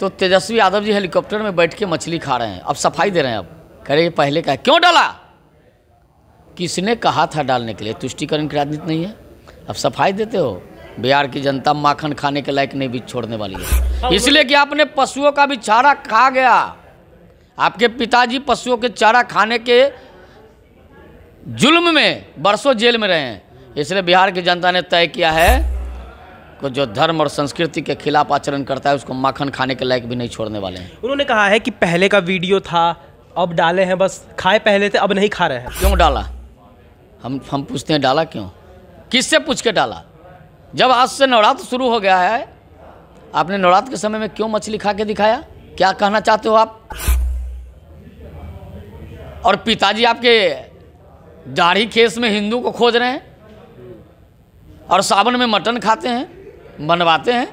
तो तेजस्वी यादव जी हेलीकॉप्टर में बैठ के मछली खा रहे हैं अब सफाई दे रहे हैं अब कह रहे पहले का क्यों डाला किसने कहा था डालने के लिए तुष्टिकरण की राजनीति तो नहीं है अब सफाई देते हो बिहार की जनता माखन खाने के लायक नहीं भी छोड़ने वाली है हाँ, इसलिए कि आपने पशुओं का भी चारा खा गया आपके पिताजी पशुओं के चारा खाने के जुल्म में बरसों जेल में रहे हैं इसलिए बिहार की जनता ने तय किया है को जो धर्म और संस्कृति के खिलाफ आचरण करता है उसको माखन खाने के लायक भी नहीं छोड़ने वाले हैं उन्होंने कहा है कि पहले का वीडियो था अब डाले हैं बस खाए पहले थे अब नहीं खा रहे हैं क्यों डाला हम हम पूछते हैं डाला क्यों किससे पूछ के डाला जब आज से नवरात्र शुरू हो गया है आपने नवरात्र के समय में क्यों मछली खा के दिखाया क्या कहना चाहते हो आप और पिताजी आपके दाढ़ी खेस में हिंदू को खोज रहे हैं और सावन में मटन खाते हैं बनवाते हैं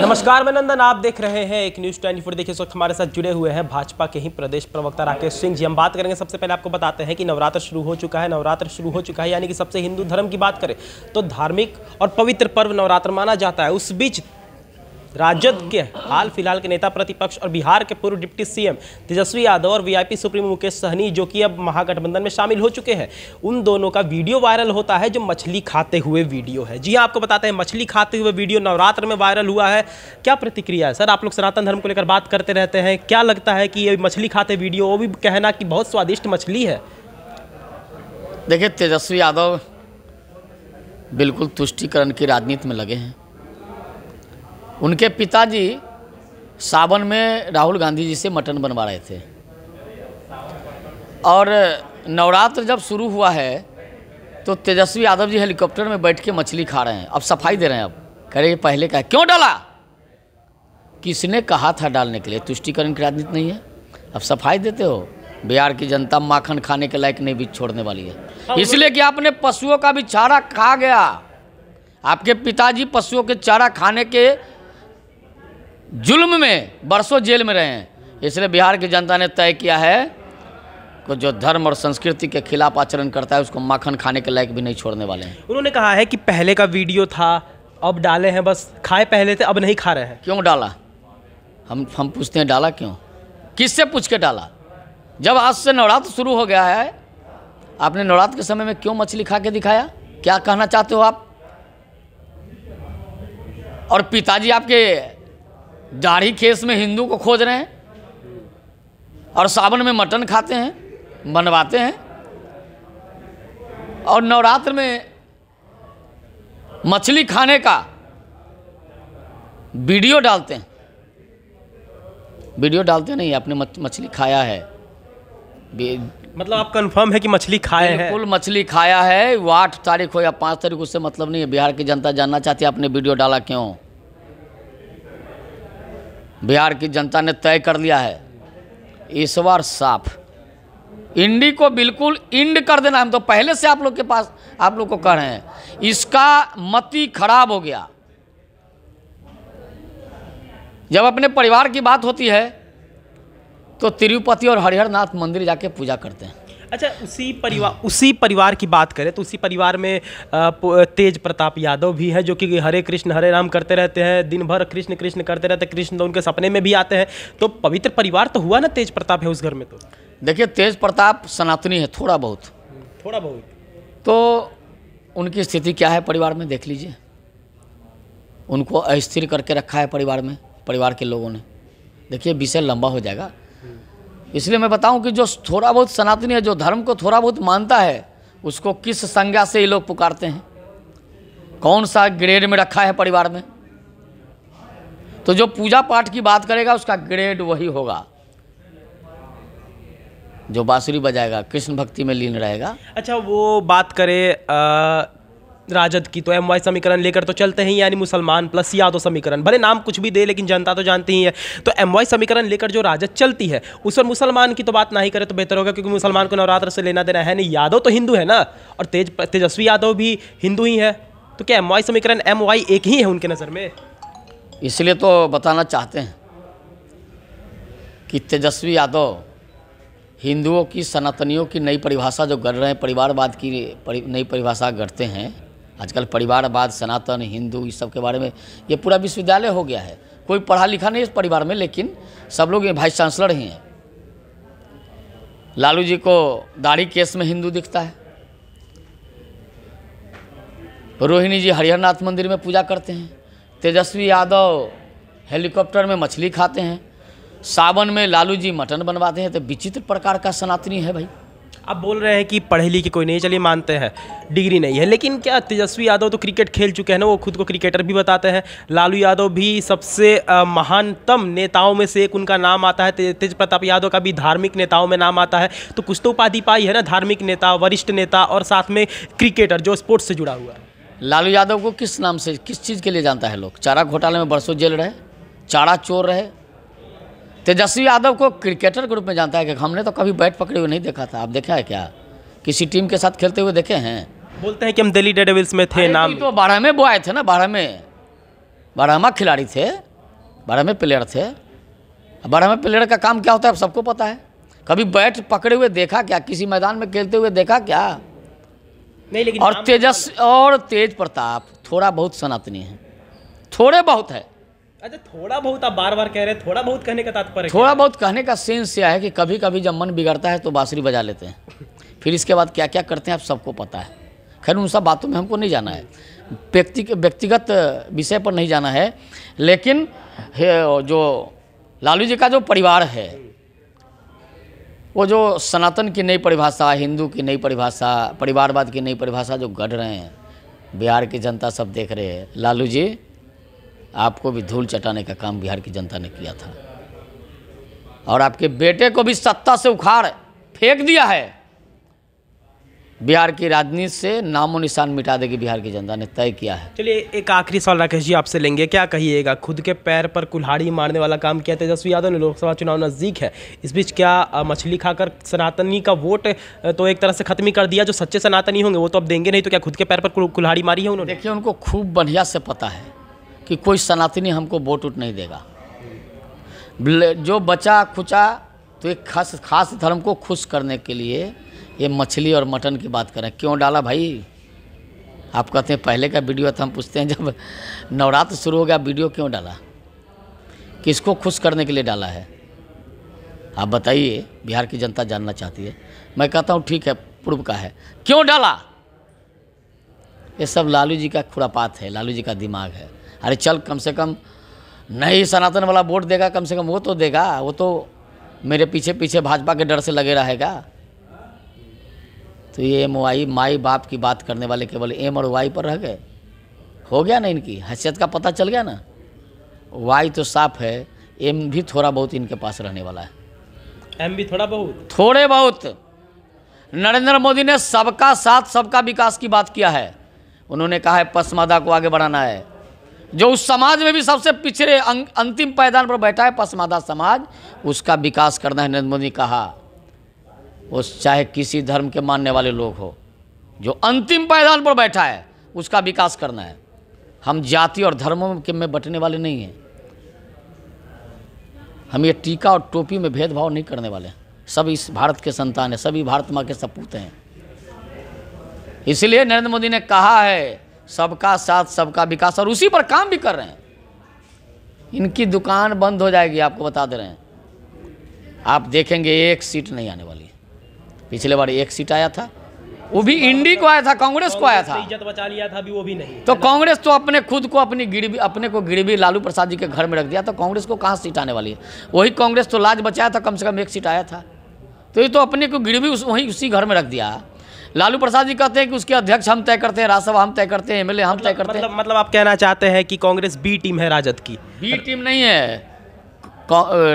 नमस्कार मैं नंदन आप देख रहे हैं एक न्यूज ट्वेंटी फोर देखिए इस वक्त हमारे साथ जुड़े हुए हैं भाजपा के ही प्रदेश प्रवक्ता राकेश सिंह जी हम बात करेंगे सबसे पहले आपको बताते हैं कि नवरात्र शुरू हो चुका है नवरात्र शुरू हो चुका है यानी कि सबसे हिंदू धर्म की बात करें तो धार्मिक और पवित्र पर्व नवरात्र माना जाता है उस बीच राजद के हाल फिलहाल के नेता प्रतिपक्ष और बिहार के पूर्व डिप्टी सीएम तेजस्वी यादव और वीआईपी सुप्रीमो मुकेश सहनी जो कि अब महागठबंधन में शामिल हो चुके हैं उन दोनों का वीडियो वायरल होता है जो मछली खाते हुए वीडियो है जी हाँ आपको बताते हैं मछली खाते हुए वीडियो नवरात्र में वायरल हुआ है क्या प्रतिक्रिया है सर आप लोग सनातन धर्म को लेकर बात करते रहते हैं क्या लगता है कि ये मछली खाते वीडियो वो भी कहना कि बहुत स्वादिष्ट मछली है देखिए तेजस्वी यादव बिल्कुल तुष्टिकरण की राजनीति में लगे हैं उनके पिताजी सावन में राहुल गांधी जी से मटन बनवा रहे थे और नवरात्र जब शुरू हुआ है तो तेजस्वी यादव जी हेलीकॉप्टर में बैठ के मछली खा रहे हैं अब सफाई दे रहे हैं अब कह रहे पहले का क्यों डाला किसने कहा था डालने के लिए तुष्टिकरण की राजनीति नहीं है अब सफाई देते हो बिहार की जनता माखन खाने के लायक नहीं भी छोड़ने वाली है हाँ, इसलिए कि आपने पशुओं का भी चारा खा गया आपके पिताजी पशुओं के चारा खाने के जुल्म में बरसों जेल में रहे हैं इसलिए बिहार की जनता ने तय किया है को जो धर्म और संस्कृति के खिलाफ आचरण करता है उसको माखन खाने के लायक भी नहीं छोड़ने वाले हैं उन्होंने कहा है कि पहले का वीडियो था अब डाले हैं बस खाए पहले थे अब नहीं खा रहे हैं क्यों डाला हम हम पूछते हैं डाला क्यों किससे पूछ के डाला जब आज से नवरात्र शुरू हो गया है आपने नवरात्र के समय में क्यों मछली खा के दिखाया क्या कहना चाहते हो आप और पिताजी आपके दाढ़ी केस में हिंदू को खोज रहे हैं और सावन में मटन खाते हैं बनवाते हैं और नवरात्र में मछली खाने का वीडियो डालते हैं वीडियो डालते नहीं आपने मछली खाया है मतलब आप कंफर्म है कि मछली खाए हैं कुल मछली खाया है वो आठ तारीख हो या पाँच तारीख उससे मतलब नहीं है बिहार की जनता जानना चाहती है आपने वीडियो डाला क्यों बिहार की जनता ने तय कर लिया है इस बार साफ इंडी को बिल्कुल इंड कर देना हम तो पहले से आप लोग के पास आप लोग को कह रहे हैं इसका मती खराब हो गया जब अपने परिवार की बात होती है तो तिरुपति और हरिहरनाथ मंदिर जाके पूजा करते हैं अच्छा उसी परिवार उसी परिवार की बात करें तो उसी परिवार में तेज प्रताप यादव भी है जो कि हरे कृष्ण हरे राम करते रहते हैं दिन भर कृष्ण कृष्ण करते रहते हैं कृष्ण तो उनके सपने में भी आते हैं तो पवित्र परिवार तो हुआ ना तेज प्रताप है उस घर में तो देखिए तेज प्रताप सनातनी है थोड़ा बहुत थोड़ा बहुत तो उनकी स्थिति क्या है परिवार में देख लीजिए उनको अस्थिर करके रखा है परिवार में परिवार के लोगों ने देखिए विषय लंबा हो जाएगा इसलिए मैं बताऊं कि जो थोड़ा बहुत सनातनी है जो धर्म को थोड़ा बहुत मानता है उसको किस संज्ञा से ये लोग पुकारते हैं कौन सा ग्रेड में रखा है परिवार में तो जो पूजा पाठ की बात करेगा उसका ग्रेड वही होगा जो बांसुरी बजाएगा कृष्ण भक्ति में लीन रहेगा अच्छा वो बात करें राजद की तो एम वाई समीकरण लेकर तो चलते हैं यानी मुसलमान प्लस यादव समीकरण भले नाम कुछ भी दे लेकिन जनता तो जानती ही है तो एम वाई समीकरण लेकर जो राजद चलती है उस पर मुसलमान की तो बात नहीं करे करें तो बेहतर होगा क्योंकि मुसलमान को नवरात्र से लेना देना है नहीं यादव तो हिंदू है ना और तेज तेजस्वी यादव भी हिंदू ही है तो क्या एम वाई समीकरण एम वाई एक ही है उनके नज़र में इसलिए तो बताना चाहते हैं कि तेजस्वी यादव हिंदुओं की सनातनियों की नई परिभाषा जो गढ़ रहे हैं परिवारवाद की नई परिभाषा गढ़ते हैं आजकल परिवारवाद सनातन हिंदू इस सब के बारे में ये पूरा विश्वविद्यालय हो गया है कोई पढ़ा लिखा नहीं इस परिवार में लेकिन सब लोग वाइस चांसलर ही हैं लालू जी को दाढ़ी केस में हिंदू दिखता है रोहिणी जी हरिहरनाथ मंदिर में पूजा करते हैं तेजस्वी यादव हेलीकॉप्टर में मछली खाते हैं सावन में लालू जी मटन बनवाते हैं तो विचित्र प्रकार का सनातनी है भाई आप बोल रहे हैं कि पढ़े लिखे कोई नहीं चलिए मानते हैं डिग्री नहीं है लेकिन क्या तेजस्वी यादव तो क्रिकेट खेल चुके हैं ना वो खुद को क्रिकेटर भी बताते हैं लालू यादव भी सबसे महानतम नेताओं में से एक उनका नाम आता है तेज प्रताप यादव का भी धार्मिक नेताओं में नाम आता है तो कुछ तो उपाधि पाई है ना धार्मिक नेता वरिष्ठ नेता और साथ में क्रिकेटर जो स्पोर्ट्स से जुड़ा हुआ है लालू यादव को किस नाम से किस चीज़ के लिए जानता है लोग चारा घोटाले में बरसों जेल रहे चारा चोर रहे तेजस्वी यादव को क्रिकेटर के रूप में जानता है कि हमने तो कभी बैट पकड़े हुए नहीं देखा था आप देखा है क्या किसी टीम के साथ खेलते हुए देखे हैं बोलते हैं कि हम दिल्ली डेडेविल्स में थे नाम तो बारह में आए थे ना बारह में बारहवा खिलाड़ी थे बारह में प्लेयर थे बारह में प्लेयर का काम क्या होता है सबको पता है कभी बैट पकड़े हुए देखा क्या किसी मैदान में खेलते हुए देखा क्या नहीं लेकिन और तेजस और तेज प्रताप थोड़ा बहुत सनातनी है थोड़े बहुत है अच्छा थोड़ा बहुत आप बार बार कह रहे हैं थोड़ा बहुत कहने का तात्पर्य थोड़ा बहुत कहने का सेंस यह है कि कभी कभी जब मन बिगड़ता है तो बांसुरी बजा लेते हैं फिर इसके बाद क्या क्या करते हैं आप सबको पता है खैर उन सब बातों में हमको नहीं जाना है व्यक्ति व्यक्तिगत विषय पर नहीं जाना है लेकिन जो लालू जी का जो परिवार है वो जो सनातन की नई परिभाषा हिंदू की नई परिभाषा परिवारवाद की नई परिभाषा जो गढ़ रहे हैं बिहार की जनता सब देख रहे हैं लालू जी आपको भी धूल चटाने का काम बिहार की जनता ने किया था और आपके बेटे को भी सत्ता से उखाड़ फेंक दिया है बिहार की राजनीति से नामो निशान मिटा देगी बिहार की जनता ने तय किया है चलिए एक आखिरी सवाल राकेश जी आपसे लेंगे क्या कहिएगा खुद के पैर पर कुल्हाड़ी मारने वाला काम किया तेजस्वी यादव ने लोकसभा चुनाव नज़दीक है इस बीच क्या मछली खाकर सनातनी का वोट तो एक तरह से खत्म ही कर दिया जो सच्चे सनातनी होंगे वो तो अब देंगे नहीं तो क्या खुद के पैर पर कुल्हाड़ी मारी है उन्होंने देखिए उनको खूब बढ़िया से पता है कि कोई सनातनी हमको वोट उट नहीं देगा जो बचा खुचा तो एक खास खास धर्म को खुश करने के लिए ये मछली और मटन की बात करें क्यों डाला भाई आप कहते हैं पहले का वीडियो तो हम पूछते हैं जब नवरात्र शुरू हो गया वीडियो क्यों डाला किसको खुश करने के लिए डाला है आप बताइए बिहार की जनता जानना चाहती है मैं कहता हूँ ठीक है पूर्व का है क्यों डाला ये सब लालू जी का खुरापात है लालू जी का दिमाग है अरे चल कम से कम नहीं सनातन वाला वोट देगा कम से कम वो तो देगा वो तो मेरे पीछे पीछे भाजपा के डर से लगे रहेगा तो ये एम वाई माई बाप की बात करने वाले केवल एम और वाई पर रह गए हो गया ना इनकी हैसियत का पता चल गया ना वाई तो साफ है एम भी थोड़ा बहुत इनके पास रहने वाला है एम भी थोड़ा बहुत थोड़े बहुत नरेंद्र मोदी ने सबका साथ सबका विकास की बात किया है उन्होंने कहा है पसमादा को आगे बढ़ाना है जो उस समाज में भी सबसे पिछड़े अंतिम पैदान पर बैठा है पसमादा समाज उसका विकास करना है नरेंद्र मोदी ने कहा वो चाहे किसी धर्म के मानने वाले लोग हो जो अंतिम पैदान पर बैठा है उसका विकास करना है हम जाति और धर्मों के में बटने वाले नहीं हैं हम ये टीका और टोपी में भेदभाव नहीं करने वाले सब इस भारत के संतान हैं सभी भारत माँ के सपूत हैं इसलिए नरेंद्र मोदी ने कहा है सबका साथ सबका विकास और उसी पर काम भी कर रहे हैं इनकी दुकान बंद हो जाएगी आपको बता दे रहे हैं आप देखेंगे एक सीट नहीं आने वाली पिछले बार एक सीट आया था वो भी इंडी को आया था कांग्रेस को आया था इज्जत बचा लिया था भी वो भी नहीं तो कांग्रेस तो अपने खुद को अपनी गिरवी अपने को गिरवी लालू प्रसाद जी के घर में रख दिया तो कांग्रेस को कहाँ सीट आने वाली है वही कांग्रेस तो लाज बचाया था कम से कम एक सीट आया था तो ये तो अपने को गिरवी उस वहीं उसी घर में रख दिया लालू प्रसाद जी कहते हैं कि उसके अध्यक्ष हम तय करते हैं राज्यसभा हम तय करते हैं एमएलए हम मतलब, तय करते मतलब, हैं मतलब आप कहना चाहते हैं कि कांग्रेस बी टीम है राजद की बी टीम नहीं है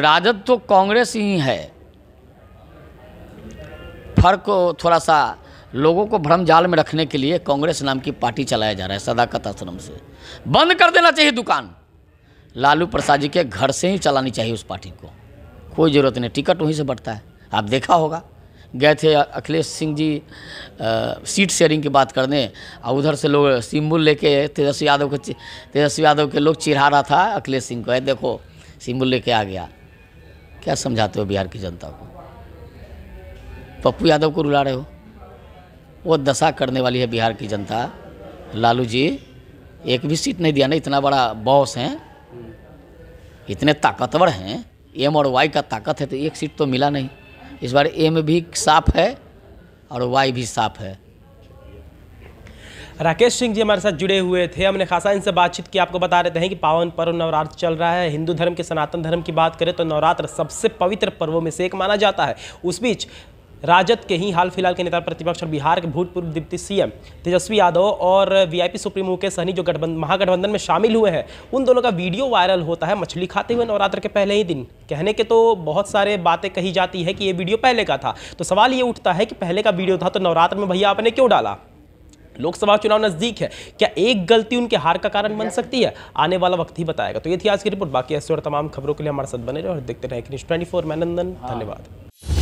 राजद तो कांग्रेस ही है फर्क थोड़ा सा लोगों को भ्रम जाल में रखने के लिए कांग्रेस नाम की पार्टी चलाया जा रहा है सदाकत आश्रम से बंद कर देना चाहिए दुकान लालू प्रसाद जी के घर से ही चलानी चाहिए उस पार्टी को कोई ज़रूरत नहीं टिकट वहीं से बढ़ता है आप देखा होगा गए थे अखिलेश सिंह जी आ, सीट शेयरिंग की बात करने और उधर से लोग सिम्बुल लेके तेजस्वी यादव को तेजस्वी यादव के लोग चिढ़ा रहा था अखिलेश सिंह को है देखो सिम्बुल लेके आ गया क्या समझाते हो बिहार की जनता को पप्पू यादव को रुला रहे हो वो दशा करने वाली है बिहार की जनता लालू जी एक भी सीट नहीं दिया ना इतना बड़ा बॉस हैं इतने ताकतवर हैं एम और वाई का ताकत है तो एक सीट तो मिला नहीं इस बार एम भी साफ है और वाई भी साफ है राकेश सिंह जी हमारे साथ जुड़े हुए थे हमने खासा इनसे बातचीत की आपको बता रहे थे कि पावन पर्व नवरात्र चल रहा है हिंदू धर्म के सनातन धर्म की बात करें तो नवरात्र सबसे पवित्र पर्वों में से एक माना जाता है उस बीच राजद के ही हाल फिलहाल के नेता प्रतिपक्ष और बिहार के भूतपूर्व डिप्टी सीएम तेजस्वी यादव और वीआईपी सुप्रीमो के सहनी जो गठबंधन महागठबंधन में शामिल हुए हैं उन दोनों का वीडियो वायरल होता है मछली खाते हुए नवरात्र के पहले ही दिन कहने के तो बहुत सारे बातें कही जाती है कि ये वीडियो पहले का था तो सवाल ये उठता है कि पहले का वीडियो था तो नवरात्र में भैया आपने क्यों डाला लोकसभा चुनाव नजदीक है क्या एक गलती उनके हार का कारण बन सकती है आने वाला वक्त ही बताएगा तो ये थी आज की रिपोर्ट बाकी ऐसे और तमाम खबरों के लिए हमारे साथ बने रहे और देखते रहे ट्वेंटी फोर धन्यवाद